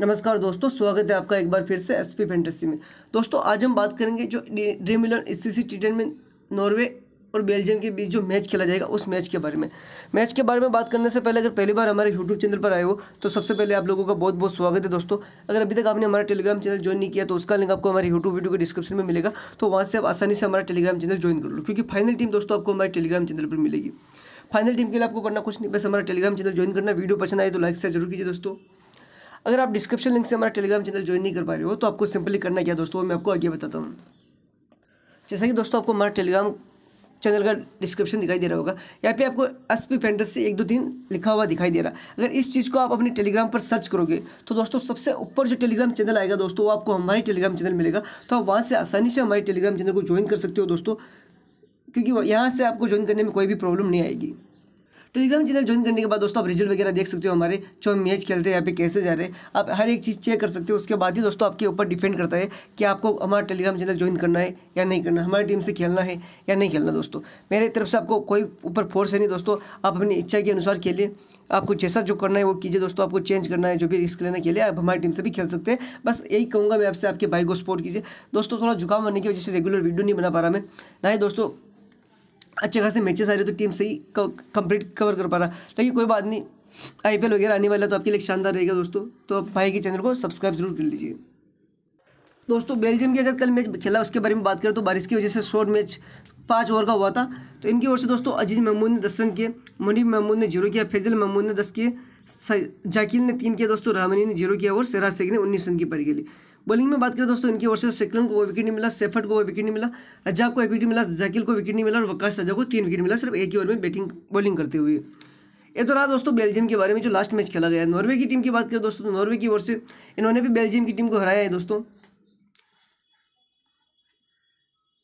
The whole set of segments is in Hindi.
नमस्कार दोस्तों स्वागत है आपका एक बार फिर से एसपी फैंटेसी में दोस्तों आज हम बात करेंगे जो Dream Eleven S C T में नॉर्वे और बेल्जियम के बीच जो मैच खेला जाएगा उस मैच के बारे में मैच के बारे में बात करने से पहले अगर पहली बार हमारे यूट्यूब चैनल पर आए हो तो सबसे पहले आप लोगों का बहुत बहुत स्वागत है दोस्तों अगर अभी तक आपने हमारा टेलीग्राम चैनल ज्वाइन नहीं किया तो उसका लिंक आपको हमारे यूट्यूब वीडियो के डिस्क्रिप्शन में मिलेगा तो वहाँ से आप आसानी से हमारा टेलीग्राम चैनल ज्वाइन कर लो क्योंकि फाइनल टीम दोस्तों आपको हमारे टेलीग्राम चैनल पर मिलेगी फाइनल टीम के लिए आपको करना कुछ नहीं बस हमारा टेलीग्राम चैनल ज्वाइन करना वीडियो पसंद आए तो लाइक से जरूर कीजिए दोस्तों अगर आप डिस्क्रिप्शन लिंक से हमारा टेलीग्राम चैनल ज्वाइन नहीं कर पा रहे हो तो आपको सिंपली करना क्या दोस्तों मैं आपको आगे बताता हूँ जैसा कि दोस्तों आपको हमारा टेलीग्राम चैनल का डिस्क्रिप्शन दिखाई दे रहा होगा या फिर आपको एस पी से एक दो दिन लिखा हुआ दिखाई दे रहा है अगर इस चीज़ को आप अपने टेलीग्राम पर सर्च करोगे तो दोस्तों सबसे ऊपर जो टेलीग्राम चैनल आएगा दोस्तों वो आपको हमारे टेलीग्राम चैनल मिलेगा तो आप वहाँ से आसानी से हमारे टेलीग्राम चैनल को ज्वाइन कर सकते हो दोस्तों क्योंकि यहाँ से आपको ज्वाइन करने में कोई भी प्रॉब्लम नहीं आएगी टेलीग्राम तो चैनल ज्वाइन करने के बाद दोस्तों आप रिजल्ट वगैरह देख सकते हो हमारे जो हम मैच खेलते हैं यहाँ पे कैसे जा रहे हैं आप हर एक चीज़ चेक कर सकते हो उसके बाद ही दोस्तों आपके ऊपर डिपेंड करता है कि आपको हमारा टेलीग्राम चैनल ज्वाइन करना है या नहीं करना हमारी टीम से खेलना है या नहीं खेलना दोस्तों मेरे तरफ से आपको कोई ऊपर फोर्स है नहीं दोस्तों आप अपनी इच्छा के अनुसार खेलिए आपको जैसा जो करना है वो कीजिए दोस्तों आपको चेंज करना है जो भी रिस्क लेना के लिए आप हमारी टीम से भी खेल सकते हैं बस यही कहूँगा मैं आपसे आपके भाई को सपोर्ट कीजिए दोस्तों थोड़ा जुकाम होने की वजह से रेगुलर वीडियो नहीं बना पा रहा मैं ना ही दोस्तों अच्छे खासे मैचेस आ रहे हो तो टीम सही कंप्लीट कवर कर पा रहा लेकिन कोई बात नहीं आई पी वगैरह आने वाला तो आपके लिए शानदार रहेगा दोस्तों तो आप भाई के चैनल को सब्सक्राइब जरूर कर लीजिए दोस्तों बेल्जियम की अगर कल मैच खेला उसके बारे में बात करें तो बारिश की वजह से शॉर्ट मैच पाँच ओवर का हुआ था तो इनकी ओर से दोस्तों अजीज महमूद ने दस रन किए मुनीब महमूद ने जीरो किया फैजल महमूद ने दस किए जाकिल ने तीन किया दोस्तों रामनी ने जीरो किया और सिराज सेग ने उन्नीस रन की पारी खेली बॉलिंग में बात करें दोस्तों इनकी ओर से सिकलन को विकेट नहीं मिला सेफर्ट को विकेट नहीं मिला रजाक को एक विकेट मिला जाकिल को विकेट नहीं मिला और वकाश रजा को तीन विकेट मिला सिर्फ एक ही ओवर में बैटिंग बॉलिंग करते हुए ये तो रहा दोस्तों बेल्जियम के बारे में जो लास्ट मैच खेला गया नॉर्वे की टीम की बात करें दोस्तों तो नॉर्वे की ओर से इन्होंने भी बेल्जियम की टीम को हराया है दोस्तों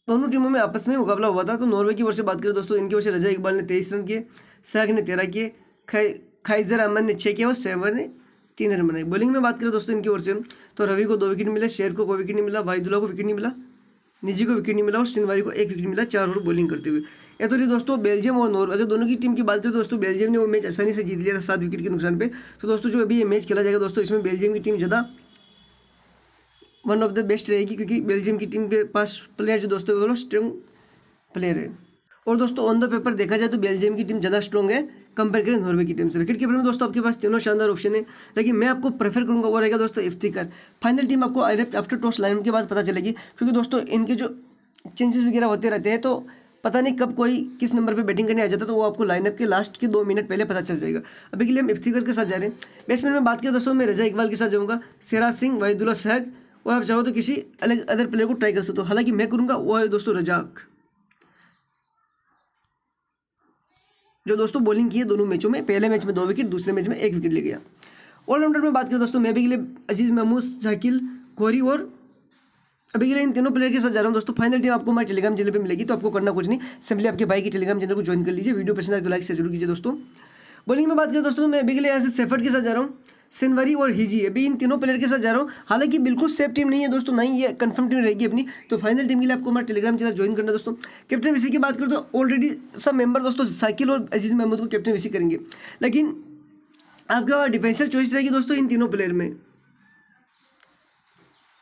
दोनों टीमों में आपस में मुकाबला हुआ था तो नॉर्वे की ओर से बात करें दोस्तों इनकी ओर से रजा इकबाल ने तेईस रन किए सैग ने तेरह किए खै खाइजर अहमद ने छः किया और सेवर ने तीन रन बनाए बॉलिंग में बात करें दोस्तों इनकी ओर से तो रवि को दो विकेट मिले शेर को कोई विकेट नहीं मिला वाहिदुल्ला को विकेट नहीं मिला निजी को विकेट नहीं मिला और शिनवारी को एक विकेट मिला चार ओवर बॉलिंग करते हुए या तो ये दोस्तों बेल्जियम और नॉर्वे अगर दोनों की टीम की बात करें दोस्तों बेल्जियम ने वो मैच आसानी से जीत लिया था सात विकेट के नुकसान पे तो दोस्तों जो अभी ये मैच खेला जाएगा दोस्तों इसमें बेल्जियम की टीम ज़्यादा वन ऑफ द बेस्ट रहेगी क्योंकि बेल्जियम की टीम के पास प्लेयर जो दोस्तों स्ट्रॉन्ग प्लेयर है और दोस्तों ऑन द पेपर देखा जाए तो बेल्जियम की टीम ज़्यादा स्ट्रॉन्ग है कंपेयर करें नॉर्वे की टीम से विकेट कीपर में दोस्तों आपके पास तीनों शानदार ऑप्शन है लेकिन मैं आपको प्रेफर करूंगा वो रहेगा दोस्तों इफ्तिकर फाइनल टीम आपको आफ्टर टॉस लाइन के बाद पता चलेगी क्योंकि दोस्तों इनके जो चेंजेस वगैरह होते रहते हैं तो पता नहीं कब कोई किस नंबर पे बैटिंग करने आ जाता तो वो आपको लाइनअप के लास्ट के दो मिनट पहले पता चल जाएगा अभी के लिए हम इफ्तिकर के साथ जा रहे हैं बैट्समैन में बात करें दोस्तों मैं रजा इकबाल के साथ जाऊँगा सिराज सिंह वहीदुल्ला सहक और आप चाहो तो किसी अलग अदर प्लेयर को ट्राई कर सकते हो हालांकि मैं करूँगा वो है दोस्तों रजाक जो दोस्तों बॉलिंग की है दोनों मैचों में पहले मैच में दो विकेट दूसरे मैच में एक विकेट ले गया ऑलराउंडर में बात करें दोस्तों मैं भी के लिए अजीज़ महमूद शाकिल कोहरी और अभी के लिए इन तीनों प्लेयर के साथ जा रहा हूँ दोस्तों फाइनल टीम आपको हमारे टेलीग्राम चैनल पे मिलेगी तो आपको करना कुछ नहीं सिंपली आपके भाई के टेलीग्राम चैनल को ज्वाइन कर लीजिए वीडियो पसंद आए तो लाइक से जरूर कीजिए दोस्तों बॉलिंग में बात करें दोस्तों तो मैं अभी के लिए ऐसे सेफर्ट के साथ जा रहा हूँ सिनवरी और हिजी अभी इन तीनों प्लेयर के साथ जा रहा हूँ हालांकि बिल्कुल सेफ टीम नहीं है दोस्तों नहीं ये कंफर्म टीम रहेगी अपनी तो फाइनल टीम के लिए आपको हमारा टेलीग्राम चैनल ज्वाइन करना दोस्तों कैप्टन विसी की बात करें तो ऑलरेडी सब मेंबर दोस्तों साइकिल और अजीज महमूद को कैप्टन विसी करेंगे लेकिन आपका डिफेंशियल चॉइस रहेगी दोस्तों इन तीनों प्लेयर में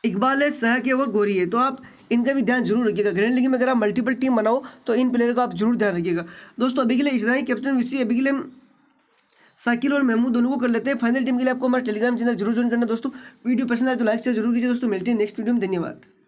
इकबाल है सहक है और गोरी है तो आप इनका भी ध्यान जरूर रखिएगा ग्रैंड लीग में अगर आप मल्टीपल टीम बनाओ तो इन प्लेयर का आप जरूर ध्यान रखिएगा दोस्तों अभी के लिए इतना कैप्टन विसी अभी के लिए साकिल और महमूद दोनों को कर लेते हैं फाइनल टीम के लिए आपको हमारे टेलीग्राम चैनल जरूर ज्वाइन करना दोस्तों वीडियो पसंद आए तो लाइक से जरूर कीजिए दोस्तों मिलते हैं नेक्स्ट वीडियो में धन्यवाद